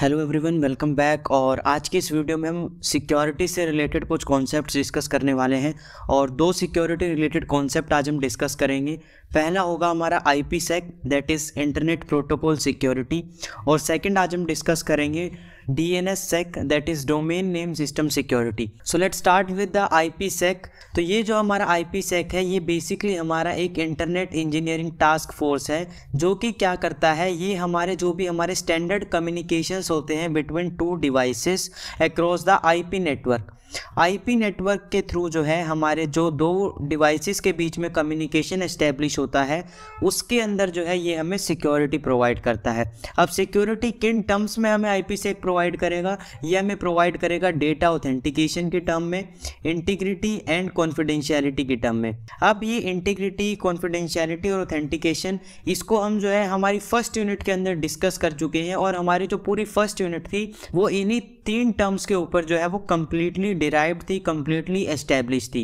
Hello everyone welcome back और आज की इस वीडियो में हम सिक्योरिटी से रिलेटेड कुछ कॉन्सेप्ट्स डिस्कस करने वाले हैं और दो सिक्योरिटी रिलेटेड कॉन्सेप्ट आज हम डिस्कस करेंगे पहला होगा हमारा I P sec that is internet protocol security और सेकंड आज हम डिस्कस करेंगे DNSSEC that is domain name system security. So let's start with the IPsec. तो ये जो हमारा IPsec है ये basically हमारा एक Internet Engineering Task Force है जो कि क्या करता है ये हमारे जो भी हमारे standard communications होते हैं between two devices across the IP network. IP network के थ्रू जो है हमारे जो दो डिवाइसेस के बीच में कम्युनिकेशन इस्टेब्लिश होता है उसके अंदर जो है ये हमें सिक्योरिटी प्रोवाइड करता है अब सिक्योरिटी किन टर्म्स में हमें आई से प्रोवाइड करेगा ये हमें प्रोवाइड करेगा डेटा ऑथेंटिकेशन के टर्म में इंटीग्रिटी एंड कॉन्फिडेंशियलिटी के टर्म में अब ये इंटीग्रिटी कॉन्फिडेंशियलिटी और ऑथेंटिकेशन इसको हम जो है हमारी फर्स्ट यूनिट के अंदर डिस्कस कर चुके हैं और हमारी जो पूरी फर्स्ट यूनिट थी वो इन्हीं तीन टर्म्स के ऊपर जो है वो कम्प्लीटली डिराइव थी कम्प्लीटली एस्टेब्लिश थी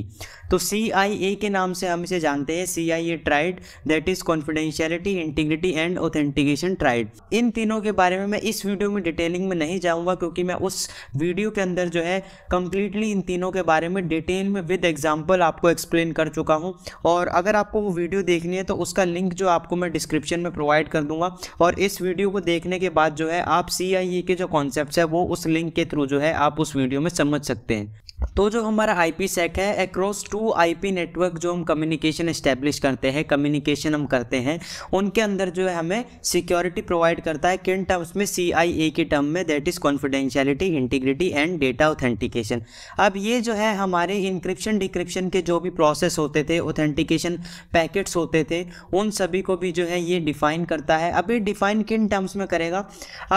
तो सी आई ए के नाम से हम इसे जानते हैं C I A triad that is confidentiality integrity and authentication triad इन तीनों के बारे में मैं इस वीडियो में डिटेलिंग में नहीं जाऊँगा क्योंकि मैं उस वीडियो के अंदर जो है कम्प्लीटली इन तीनों के बारे में डिटेल में विद एग्जाम्पल आपको एक्सप्लेन कर चुका हूँ और अगर आपको वो वीडियो देखनी है तो उसका लिंक जो आपको मैं डिस्क्रिप्शन में प्रोवाइड कर दूंगा और इस वीडियो को देखने के बाद जो है आप सी आई ए के जो कॉन्सेप्ट है वो उस लिंक के थ्रू जो है आप उस वीडियो में समझ सकते हैं तो जो हमारा आई पी सेक है across to I P network जो हम कम्युनिकेशन इस्टेब्लिश करते हैं कम्युनिकेशन हम करते हैं उनके अंदर जो है हमें सिक्योरिटी प्रोवाइड करता है किन टर्म्स में सी आई ए के टर्म में that is confidentiality integrity and data authentication अब ये जो है हमारे इंक्रिप्शन डिक्रिप्शन के जो भी प्रोसेस होते थे ऑथेंटिकेशन पैकेट्स होते थे उन सभी को भी जो है ये डिफ़ाइन करता है अब ये डिफ़ाइन किन टर्म्स में करेगा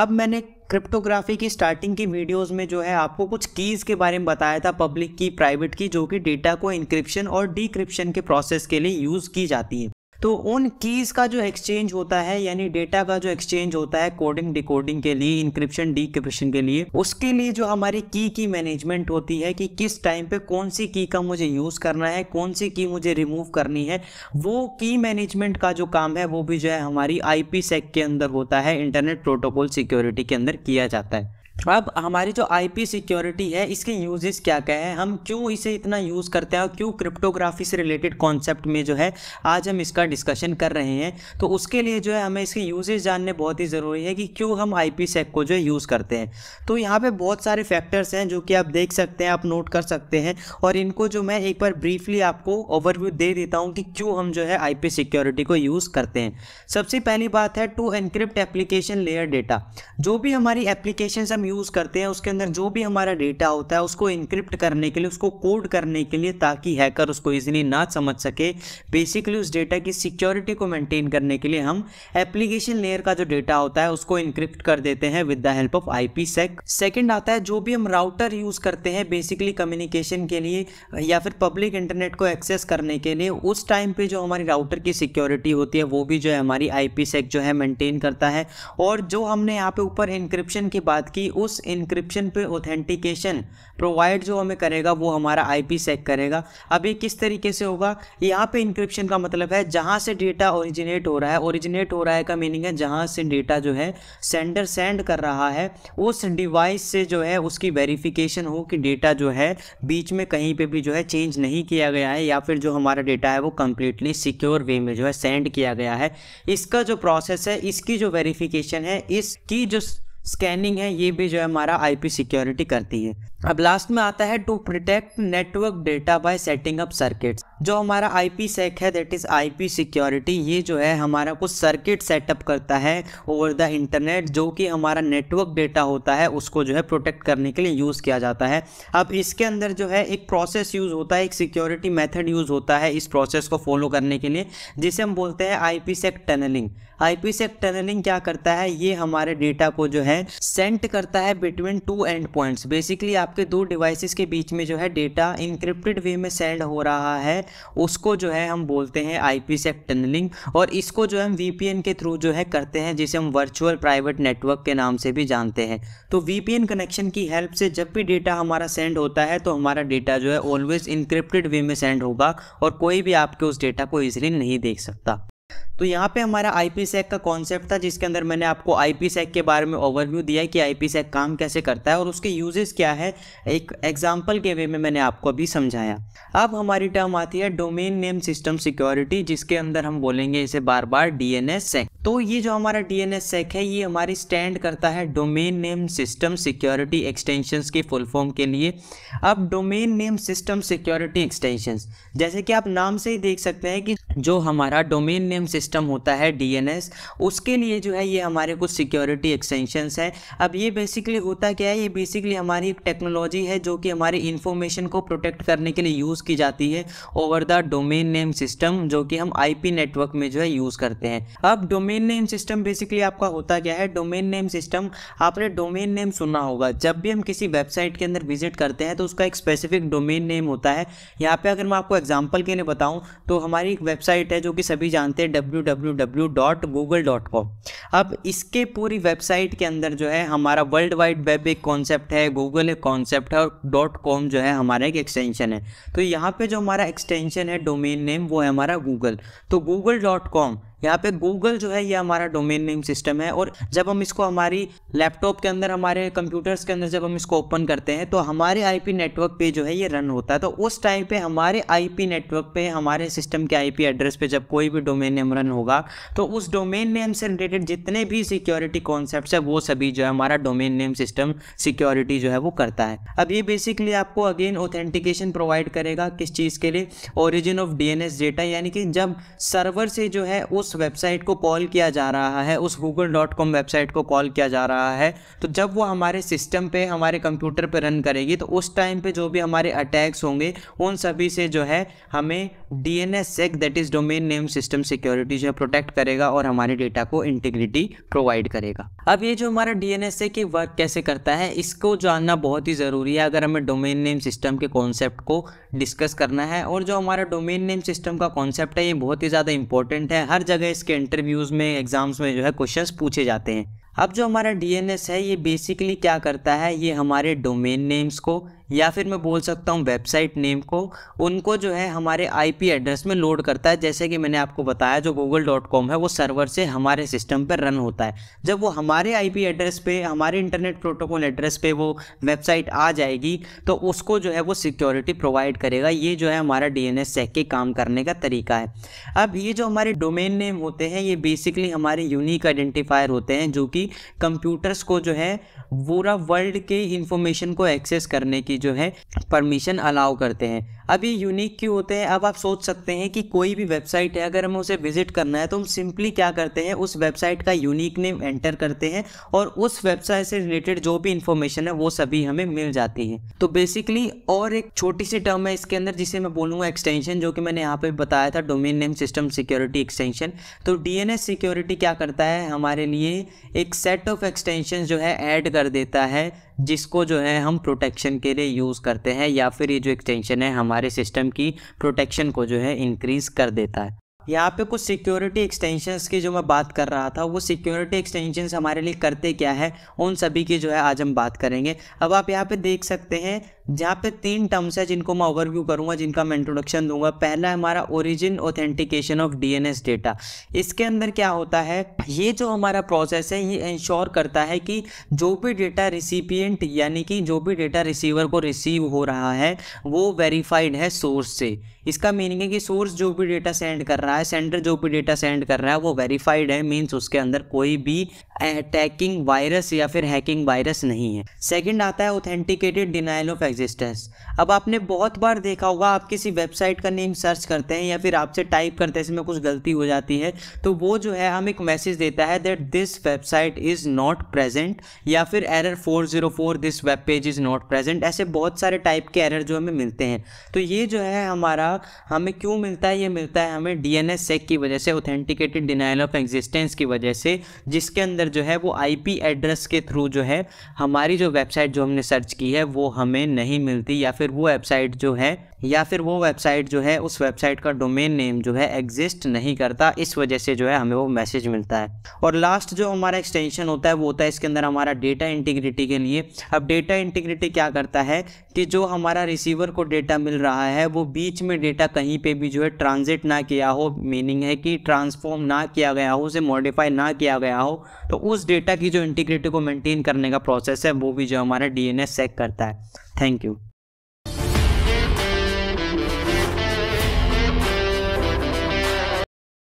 अब मैंने क्रिप्टोग्राफी की स्टार्टिंग की वीडियोस में जो है आपको कुछ कीज़ के बारे में बताया था पब्लिक की प्राइवेट की जो कि डेटा को इंक्रिप्शन और डिक्रिप्शन के प्रोसेस के लिए यूज़ की जाती है तो उन कीज़ का जो एक्सचेंज होता है यानी डेटा का जो एक्सचेंज होता है कोडिंग डिकोडिंग के लिए इंक्रिप्शन डीक्रिप्शन के लिए उसके लिए जो हमारी की की मैनेजमेंट होती है कि किस टाइम पे कौन सी की का मुझे यूज़ करना है कौन सी की मुझे रिमूव करनी है वो की मैनेजमेंट का जो काम है वो भी जो है हमारी आई सेक के अंदर होता है इंटरनेट प्रोटोकॉल सिक्योरिटी के अंदर किया जाता है अब हमारी जो आईपी सिक्योरिटी है इसके यूजेस क्या क्या है हम क्यों इसे इतना यूज़ करते हैं और क्यों क्रिप्टोग्राफी से रिलेटेड कॉन्सेप्ट में जो है आज हम इसका डिस्कशन कर रहे हैं तो उसके लिए जो है हमें इसके यूजेस जानने बहुत ही ज़रूरी है कि क्यों हम आई पी सेक को जो है यूज़ करते हैं तो यहाँ पर बहुत सारे फैक्टर्स हैं जो कि आप देख सकते हैं आप नोट कर सकते हैं और इनको जो मैं एक बार ब्रीफली आपको ओवरव्यू दे देता हूँ कि क्यों हम जो है आई सिक्योरिटी को यूज़ करते हैं सबसे पहली बात है to encrypt application layer data जो भी हमारी एप्लीकेशन हम यूज़ करते हैं उसके अंदर जो भी हमारा डेटा होता है उसको इंक्रिप्ट करने के लिए उसको कोड करने के लिए ताकि हैकर उसको ईजिली ना समझ सके बेसिकली उस डेटा की सिक्योरिटी को मेंटेन करने के लिए हम एप्लीकेशन लेयर का जो डेटा होता है उसको इंक्रिप्ट कर देते हैं with the help of I P sec second आता है जो भी हम राउटर यूज़ करते हैं बेसिकली कम्युनिकेशन के लिए या फिर पब्लिक इंटरनेट को एक्सेस करने के लिए उस टाइम पे जो हमारी राउटर की सिक्योरिटी होती है वो भी जो है हमारी आई पी सेक जो है मेंटेन करता है और जो हमने यहाँ पे ऊपर इंक्रिप्शन की बात की उस इंक्रिप्शन पे ऑथेंटिकेशन प्रोवाइड जो हमें करेगा वो हमारा आईपी सेक करेगा अब ये किस तरीके से होगा यहाँ पे इंक्रिप्शन का मतलब है जहाँ से डेटा ओरिजिनेट हो रहा है ओरिजिनेट हो रहा है का मीनिंग है जहाँ से डेटा जो है सेंडर सेंड कर रहा है उस डिवाइस से जो है उसकी वेरीफिकेशन हो कि डेटा जो है बीच में कहीं पर भी जो है चेंज नहीं किया गया है या फिर जो हमारा डेटा है वो कम्प्लीटली सिक्योर वे में जो है सेंड किया गया है इसका जो प्रोसेस है इसकी जो वेरिफिकेशन है इसकी जो स्कैनिंग है ये भी जो है हमारा आईपी सिक्योरिटी करती है हाँ। अब लास्ट में आता है to protect network data by setting up circuits जो हमारा आईपी सेक है दैट इज आईपी सिक्योरिटी ये जो है हमारा कुछ सर्किट सेटअप करता है ओवर द इंटरनेट जो कि हमारा नेटवर्क डेटा होता है उसको जो है प्रोटेक्ट करने के लिए यूज़ किया जाता है अब इसके अंदर जो है एक प्रोसेस यूज़ होता है एक सिक्योरिटी मेथड यूज़ होता है इस प्रोसेस को फॉलो करने के लिए जिसे हम बोलते हैं I P sec tunneling IPsec tunneling क्या करता है ये हमारे डेटा को जो है सेंट करता है between two end points basically आपके दो डिवाइसेस के बीच में जो है डेटा इंक्रिप्टेड वे में सेंड हो रहा है उसको जो है हम बोलते हैं आईपीसेक टनलिंग और इसको जो हम वीपीएन के थ्रू जो है करते हैं जिसे हम वर्चुअल प्राइवेट नेटवर्क के नाम से भी जानते हैं तो वीपीएन कनेक्शन की हेल्प से जब भी डेटा हमारा सेंड होता है तो हमारा डेटा जो है ऑलवेज इंक्रिप्टेड वे में सेंड होगा और कोई भी आपके उस डेटा को ईजिली नहीं देख सकता तो यहाँ पे हमारा आई पी का कॉन्सेप्ट था जिसके अंदर मैंने आपको आई पी के बारे में ओवरव्यू दिया है कि आई पी काम कैसे करता है और उसके यूजेस क्या है एक एग्जाम्पल के वे में मैंने आपको अभी समझाया अब हमारी टर्म आती है डोमेन नेम सिस्टम सिक्योरिटी जिसके अंदर हम बोलेंगे इसे बार बार डी एन एस तो ये जो हमारा डी एन एस है ये हमारी स्टैंड करता है domain name system security extension के फुल फॉर्म के लिए अब domain name system security extension जैसे कि आप नाम से ही देख सकते हैं कि जो हमारा डोमेन नेम सिस्टम होता है डीएनएस उसके लिए जो है ये हमारे कुछ सिक्योरिटी एक्सटेंशंस हैं अब ये बेसिकली होता क्या है ये बेसिकली हमारी एक टेक्नोलॉजी है जो कि हमारी इन्फॉर्मेशन को प्रोटेक्ट करने के लिए यूज़ की जाती है over the domain name system जो कि हम आई नेटवर्क में जो है यूज़ करते हैं अब डोमेन नेम सिस्टम बेसिकली आपका होता क्या है डोमेन नेम सिस्टम आपने डोमेन नेम सुना होगा जब भी हम किसी वेबसाइट के अंदर विजिट करते हैं तो उसका एक स्पेसिफिक डोमेन नेम होता है यहाँ पर अगर मैं आपको एग्जाम्पल के लिए बताऊँ तो हमारी एक वेबसाइट वेबसाइट है जो कि सभी जानते हैं www.google.com अब इसके पूरी वेबसाइट के अंदर जो है हमारा वर्ल्ड वाइड वेब एक कॉन्सेप्ट है गूगल एक कॉन्सेप्ट है और डॉट कॉम जो है हमारा एक एक्सटेंशन है तो यहाँ पे जो हमारा एक्सटेंशन है डोमेन नेम वो है हमारा गूगल तो गूगल डॉट कॉम यहाँ पे गूगल जो है ये हमारा डोमेन नेम सिस्टम है और जब हम इसको हमारी लैपटॉप के अंदर हमारे कंप्यूटर्स के अंदर जब हम इसको ओपन करते हैं तो हमारे आईपी नेटवर्क पे जो है ये रन होता है तो उस टाइम पे हमारे आईपी नेटवर्क पे हमारे सिस्टम के आईपी एड्रेस पे जब कोई भी डोमेन नेम रन होगा तो उस डोमेन नेम से रिलेटेड जितने भी सिक्योरिटी कॉन्सेप्ट है वो सभी जो है हमारा डोमेन नेम सिस्टम सिक्योरिटी जो है वो करता है अब ये बेसिकली आपको अगेन ऑथेंटिकेशन प्रोवाइड करेगा किस चीज़ के लिए ओरिजिन ऑफ डी डेटा यानी कि जब सर्वर से जो है उस उस वेबसाइट को कॉल किया जा रहा है उस गूगल डॉट कॉम वेबसाइट को कॉल किया जा रहा है तो जब वो हमारे सिस्टम पे हमारे कंप्यूटर पे रन करेगी तो उस टाइम पे जो भी हमारे अटैक्स होंगे उन सभी से जो है हमें D N S sec that is domain name system security जो है प्रोटेक्ट करेगा और हमारे डेटा को इंटीग्रिटी प्रोवाइड करेगा अब ये जो हमारा D N S sec work कैसे करता है इसको जानना बहुत ही ज़रूरी है अगर हमें डोमेन नेम सिस्टम के कॉन्सेप्ट को डिस्कस करना है और जो हमारा डोमेन नेम सिस्टम का कॉन्सेप्ट है ये बहुत ही ज़्यादा इंपॉर्टेंट है हर जगह जगह इसके इंटरव्यूज़ में एग्ज़ाम्स में जो है क्वेश्चंस पूछे जाते हैं अब जो हमारा डी है ये बेसिकली क्या करता है ये हमारे डोमेन नेम्स को या फिर मैं बोल सकता हूँ वेबसाइट नेम को उनको जो है हमारे आईपी एड्रेस में लोड करता है जैसे कि मैंने आपको बताया जो गूगल डॉट कॉम है वो सर्वर से हमारे सिस्टम पर रन होता है जब वो हमारे आईपी एड्रेस पे हमारे इंटरनेट प्रोटोकॉल एड्रेस पे वो वेबसाइट आ जाएगी तो उसको जो है वो सिक्योरिटी प्रोवाइड करेगा ये जो है हमारा डी एन के काम करने का तरीका है अब ये जो हमारे डोमेन नेम होते हैं ये बेसिकली हमारे यूनिक आइडेंटिफायर होते हैं जो कि कंप्यूटर्स को जो है पूरा वर्ल्ड के इंफॉर्मेशन को एक्सेस करने की जो है परमिशन अलाउ करते हैं अब ये यूनिक क्यों होते हैं अब आप सोच सकते हैं कि कोई भी वेबसाइट है अगर हमें उसे विजिट करना है तो हम सिंपली क्या करते हैं उस वेबसाइट का यूनिक नेम एंटर करते हैं और उस वेबसाइट से रिलेटेड जो भी इंफॉर्मेशन है वो सभी हमें मिल जाती है तो बेसिकली और एक छोटी सी टर्म है इसके अंदर जिसे मैं बोलूँगा एक्सटेंशन जो कि मैंने यहाँ पर बताया था domain name system security extension तो डी सिक्योरिटी क्या करता है हमारे लिए एक सेट ऑफ एक्सटेंशन जो है ऐड कर देता है जिसको जो है हम प्रोटेक्शन के लिए यूज़ करते हैं या फिर ये जो एक्सटेंशन है हमारे सिस्टम की प्रोटेक्शन को जो है इंक्रीज़ कर देता है यहाँ पे कुछ सिक्योरिटी एक्सटेंशंस की जो मैं बात कर रहा था वो सिक्योरिटी एक्सटेंशंस हमारे लिए करते क्या है उन सभी की जो है आज हम बात करेंगे अब आप यहाँ पे देख सकते हैं जहाँ पे तीन टर्म्स है जिनको मैं ओवरव्यू करूँगा जिनका मैं इंट्रोडक्शन दूंगा पहला हमारा origin authentication of the data इसके अंदर क्या होता है ये जो हमारा प्रोसेस है ये इंश्योर करता है कि जो भी डेटा रिसिपियंट यानी कि जो भी डेटा रिसीवर को रिसीव हो रहा है वो वेरीफाइड है सोर्स से इसका मीनिंग है कि सोर्स जो भी डेटा सेंड कर रहा है सेंडर जो भी डेटा सेंड कर रहा है वो वेरीफाइड है मीन्स उसके अंदर कोई भी अटैकिंग वायरस या फिर हैकिंग वायरस नहीं है सेकेंड आता है ऑथेंटिकेटेड डिनाइल ऑफ एग्जिस्टेंस अब आपने बहुत बार देखा होगा आप किसी वेबसाइट का नेम सर्च करते हैं या फिर आपसे टाइप करते हैं इसमें कुछ गलती हो जाती है तो वो जो है हम एक मैसेज देता है that this website is not present या फिर error 404 this web page is not present ऐसे बहुत सारे टाइप के एरर जो हमें मिलते हैं तो ये जो है हमारा हमें क्यों मिलता है ये मिलता है हमें डी एन एस सेक की वजह से ऑथेंटिकेटेड डिनाइल ऑफ एग्जिस्टेंस की वजह से जिसके अंदर जो है वो आई पी एड्रेस के थ्रू जो है हमारी जो वेबसाइट जो हमने सर्च की है वो हमें नहीं मिलती या फिर वो वेबसाइट जो है या फिर वो वेबसाइट जो है उस वेबसाइट का डोमेन नेम जो है एग्जिस्ट नहीं करता इस वजह से जो है हमें वो मैसेज मिलता है और लास्ट जो हमारा एक्सटेंशन होता है वो होता है इसके अंदर हमारा डेटा इंटीग्रिटी के लिए अब डेटा इंटीग्रिटी क्या करता है कि जो हमारा रिसीवर को डेटा मिल रहा है वो बीच में डेटा कहीं पर भी जो है ट्रांजिट ना किया हो मीनिंग है कि ट्रांसफॉर्म ना किया गया हो उसे मॉडिफाई ना किया गया हो तो उस डेटा की जो इंटीग्रिटी को मेनटेन करने का प्रोसेस है वो भी जो हमारा डी चेक करता है थैंक यू